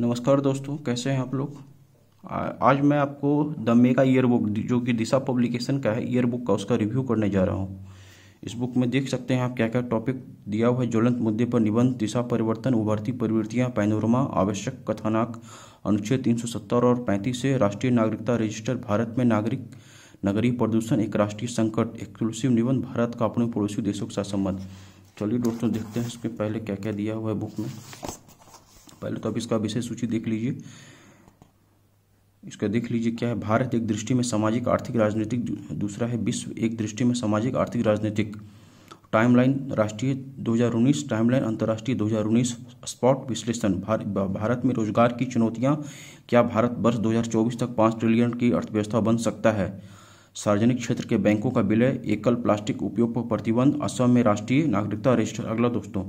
नमस्कार दोस्तों कैसे हैं आप लोग आज मैं आपको द मेगा ईयर बुक जो कि दिशा पब्लिकेशन का है ईयर बुक का उसका रिव्यू करने जा रहा हूँ इस बुक में देख सकते हैं आप क्या क्या टॉपिक दिया हुआ है ज्वलंत मुद्दे पर निबंध दिशा परिवर्तन उभरती प्रवृत्तियाँ पैनोरमा आवश्यक कथानाक अनुच्छेद तीन और पैंतीस से राष्ट्रीय नागरिकता रजिस्टर भारत में नागरिक नगरीय प्रदूषण एक राष्ट्रीय संकट एक्सक्लूसिव निबंध भारत का अपने पड़ोसी देशों के साथ संबंध चलिए दोस्तों देखते हैं इसमें पहले क्या क्या दिया हुआ है बुक में पहले तो आप इसका विषय सूची देख लीजिए इसका देख लीजिए क्या है भारत एक दृष्टि में सामाजिक आर्थिक राजनीतिक दूसरा है विश्व एक दृष्टि में सामाजिक आर्थिक राजनीतिक टाइमलाइन राष्ट्रीय 2019 टाइमलाइन अंतर्राष्ट्रीय 2019 स्पॉट विश्लेषण भार, भारत में रोजगार की चुनौतियां क्या भारत वर्ष 2024 तक पाँच ट्रिलियन की अर्थव्यवस्था बन सकता है सार्वजनिक क्षेत्र के बैंकों का विलय एकल प्लास्टिक उपयोग पर प्रतिबंध असम में राष्ट्रीय नागरिकता रजिस्टर अगला दोस्तों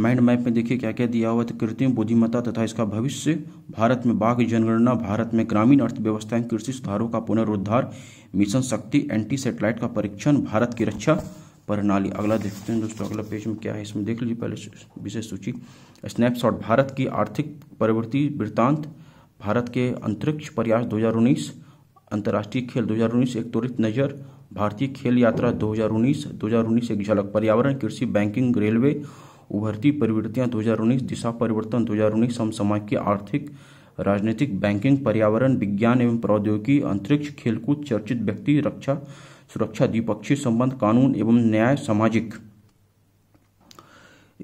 माइंड मैप में देखिए क्या क्या दिया हुआ है तो कृत्रिम बुद्धिमत्ता तथा इसका भविष्य भारत में बाघ जनगणना भारत में ग्रामीण अर्थव्यवस्था एवं कृषि सुधारों का पुनरुद्धार मिशन शक्ति एंटी सेटेलाइट का परीक्षण भारत की रक्षा प्रणाली अगला देखते हैं दोस्तों अगला पेज में क्या है इसमें देख लीजिए पहले विशेष सूची स्नैपशॉट भारत की आर्थिक प्रवृत्ति वृत्तांत भारत के अंतरिक्ष प्रयास 2019 अंतर्राष्ट्रीय खेल 2019 एक त्वरित नज़र भारतीय खेल यात्रा 2019 2019 एक झलक पर्यावरण कृषि बैंकिंग रेलवे उभरती परिवृत्तियां 2019 दिशा परिवर्तन 2019 समसामयिक की आर्थिक राजनीतिक बैंकिंग पर्यावरण विज्ञान एवं प्रौद्योगिकी अंतरिक्ष खेलकूद चर्चित व्यक्ति रक्षा सुरक्षा द्विपक्षीय संबंध कानून एवं न्याय सामाजिक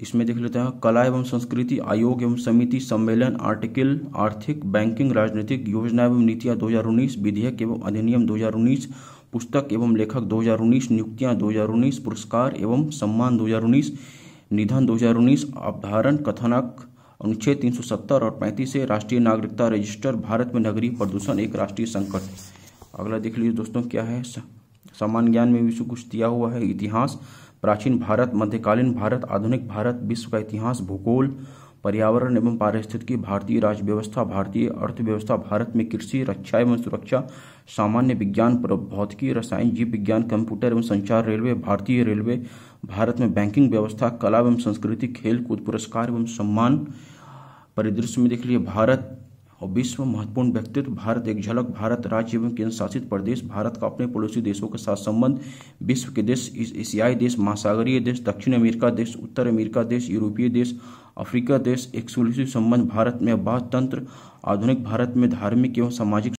इसमें देख लेते हैं कला एवं संस्कृति आयोग एवं समिति सम्मेलन आर्टिकल आर्थिक बैंकिंग राजनीतिक योजना एवं नीतियां 2019 विधेयक एवं अधिनियम 2019 पुस्तक एवं लेखक 2019 नियुक्तियां 2019 पुरस्कार एवं सम्मान 2019 निधन 2019 अवधारण कथनक अनुच्छेद 370 और 35 से राष्ट्रीय नागरिकता रजिस्टर भारत में नगरीय प्रदूषण एक राष्ट्रीय संकट अगला देख लीजिए दोस्तों क्या है सामान्य ज्ञान में विश्व कुछ दिया हुआ है इतिहास प्राचीन भारत मध्यकालीन भारत आधुनिक भारत विश्व का इतिहास भूगोल पर्यावरण एवं पारिस्थितिकी भारतीय राज्य व्यवस्था भारतीय अर्थव्यवस्था भारत में कृषि रक्षा एवं सुरक्षा सामान्य विज्ञान भौतिकी रसायन जीव विज्ञान कंप्यूटर एवं संचार रेलवे भारतीय रेलवे भारत में बैंकिंग व्यवस्था कला एवं संस्कृति खेल कूद पुरस्कार एवं सम्मान परिदृश्य में देख लीजिए भारत और विश्व महत्वपूर्ण व्यक्तित्व भारत एक झलक भारत राज्य एवं केंद्र शासित प्रदेश भारत का अपने पड़ोसी देशों के साथ संबंध विश्व के देश एशियाई देश महासागरीय देश दक्षिण अमेरिका देश उत्तर अमेरिका देश यूरोपीय देश अफ्रीका देश एक्सक्लूसिव संबंध भारत में तंत्र आधुनिक भारत में धार्मिक एवं सामाजिक